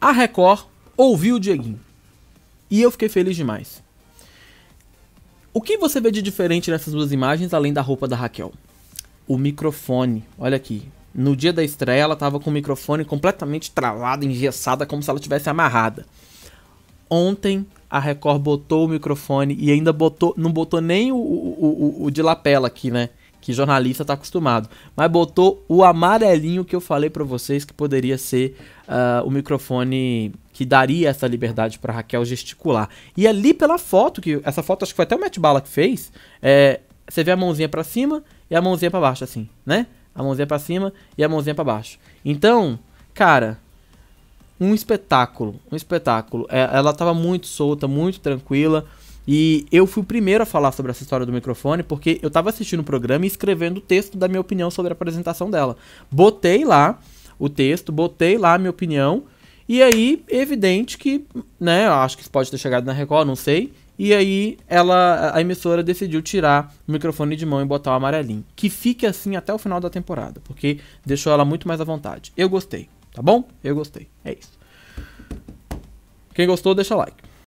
A Record ouviu o Dieguinho. E eu fiquei feliz demais. O que você vê de diferente nessas duas imagens, além da roupa da Raquel? O microfone. Olha aqui. No dia da estreia, ela estava com o microfone completamente travado, engessada, como se ela tivesse amarrada. Ontem, a Record botou o microfone e ainda botou, não botou nem o, o, o, o de lapela aqui, né? que jornalista está acostumado. Mas botou o amarelinho que eu falei para vocês que poderia ser uh, o microfone que daria essa liberdade para Raquel gesticular. E ali pela foto, que essa foto acho que foi até o Matt Bala que fez, é, você vê a mãozinha para cima e a mãozinha para baixo, assim, né? A mãozinha para cima e a mãozinha para baixo. Então, cara, um espetáculo, um espetáculo. É, ela estava muito solta, muito tranquila. E eu fui o primeiro a falar sobre essa história do microfone, porque eu tava assistindo o programa e escrevendo o texto da minha opinião sobre a apresentação dela. Botei lá o texto, botei lá a minha opinião, e aí, evidente que, né, acho que isso pode ter chegado na Record, não sei. E aí, ela, a emissora decidiu tirar o microfone de mão e botar o amarelinho. Que fique assim até o final da temporada, porque deixou ela muito mais à vontade. Eu gostei, tá bom? Eu gostei. É isso. Quem gostou, deixa like.